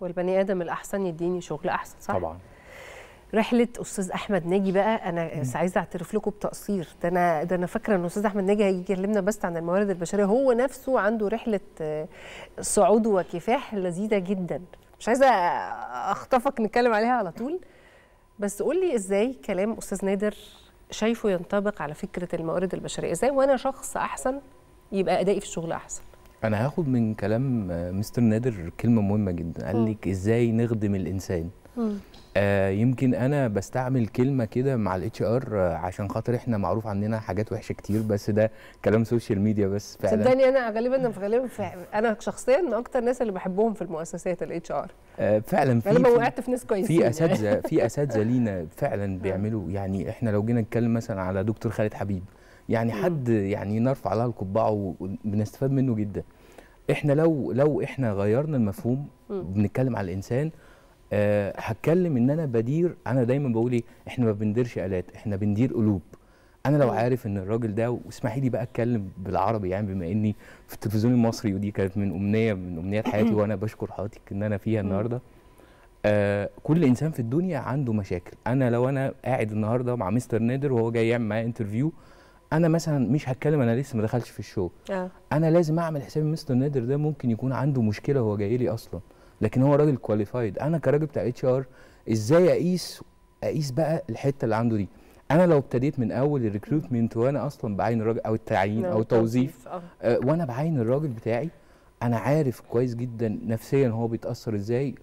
والبني ادم الاحسن يديني شغل احسن صح طبعا رحله استاذ احمد ناجي بقى انا عايزه اعترف لكم بتقصير ده انا ده انا فاكره ان استاذ احمد ناجي هيجي يكلمنا بس عن الموارد البشريه هو نفسه عنده رحله آه، صعود وكفاح لذيذه جدا مش عايزه اخطفك نتكلم عليها على طول بس قول لي ازاي كلام استاذ نادر شايفه ينطبق على فكره الموارد البشريه ازاي وانا شخص احسن يبقى ادائي في الشغل احسن انا هاخد من كلام آه، مستر نادر كلمه مهمه جدا قال لك ازاي نخدم الانسان آه يمكن انا بستعمل كلمه كده مع الاتش ار آه، عشان خاطر احنا معروف عندنا حاجات وحشه كتير بس ده كلام سوشيال ميديا بس فعلا صدقني انا غالبا انا غالبا انا شخصيا من اكتر الناس اللي بحبهم في المؤسسات الاتش ار آه، فعلا في غالبا وقعت في ناس كويسين في اساتذه في اساتذه لينا فعلا بيعملوا يعني احنا لو جينا نتكلم مثلا على دكتور خالد حبيب يعني حد يعني نرفع لها القبعه وبنستفاد منه جدا احنا لو لو احنا غيرنا المفهوم بنتكلم على الانسان أه هتكلم ان انا بدير انا دايما بقول ايه احنا ما بنديرش الات احنا بندير قلوب انا لو عارف ان الراجل ده واسمحي لي بقى اتكلم بالعربي يعني بما اني في التلفزيون المصري ودي كانت من امنيه من امنيات حياتي وانا بشكر حضرتك ان انا فيها النهارده آه كل انسان في الدنيا عنده مشاكل انا لو انا قاعد النهارده مع مستر نادر وهو جاي يعمل معايا انترفيو انا مثلا مش هتكلم انا لسه ما دخلتش في الشو آه. انا لازم اعمل حسابي مستر نادر ده ممكن يكون عنده مشكله هو جاي لي اصلا لكن هو راجل كواليفايد انا كراجل بتاع اتش ار ازاي اقيس اقيس بقى الحته اللي عنده دي انا لو ابتديت من اول الريكروتمنت وانا اصلا بعين الراجل او التعيين او التوظيف آه. آه وانا بعين الراجل بتاعي انا عارف كويس جدا نفسيا هو بيتاثر ازاي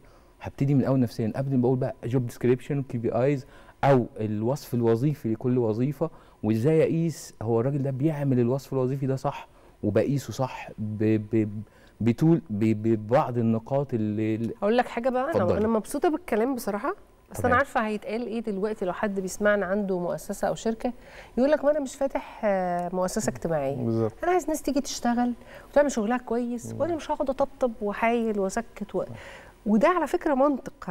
هبتدي من الاول نفسيا قبل ما بقول بقى جوب ديسكريبشن كي بي ايز او الوصف الوظيفي لكل وظيفه وازاي اقيس هو الراجل ده بيعمل الوصف الوظيفي ده صح وبقيسه صح ب ب بطول ببعض النقاط اللي اقول لك حاجه بقى انا انا مبسوطه بالكلام بصراحه بس طبعا. انا عارفه هيتقال ايه دلوقتي لو حد بيسمعنا عنده مؤسسه او شركه يقول لك ما انا مش فاتح آه، مؤسسه اجتماعيه بالزبط. انا عايز ناس تيجي تشتغل وتعمل شغلها كويس وانا مش هقعد اطبطب وحايل واسكت و... وده على فكره منطق